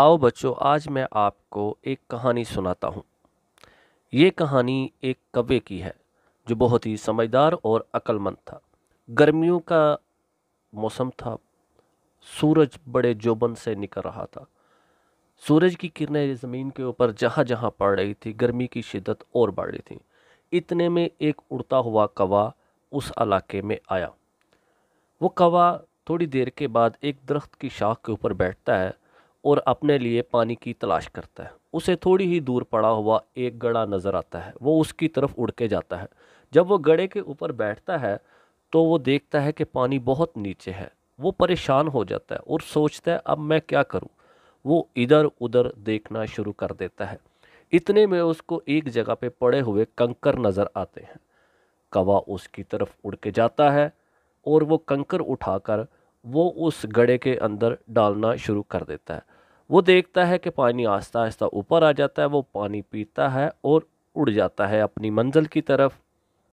आओ बच्चों आज मैं आपको एक कहानी सुनाता हूँ ये कहानी एक कवे की है जो बहुत ही समझदार और अक्लमंद था गर्मियों का मौसम था सूरज बड़े जोबन से निकल रहा था सूरज की किरणें ज़मीन के ऊपर जहाँ जहाँ पड़ रही थी गर्मी की शिद्दत और बढ़ रही थी इतने में एक उड़ता हुआ कवा उस इलाके में आया वो कवा थोड़ी देर के बाद एक दरख्त की शाख के ऊपर बैठता है और अपने लिए पानी की तलाश करता है उसे थोड़ी ही दूर पड़ा हुआ एक गड़ा नज़र आता है वो उसकी तरफ उड़ के जाता है जब वो गड़े के ऊपर बैठता है तो वो देखता है कि पानी बहुत नीचे है वो परेशान हो जाता है और सोचता है अब मैं क्या करूँ वो इधर उधर देखना शुरू कर देता है इतने में उसको एक जगह पे पड़े हुए कंकर नज़र आते हैं कवा उसकी तरफ उड़ के जाता है और वो कंकर उठाकर वो उस गड़े के अंदर डालना शुरू कर देता है वो देखता है कि पानी आहिस्ता आहिस्ता ऊपर आ जाता है वो पानी पीता है और उड़ जाता है अपनी मंजिल की तरफ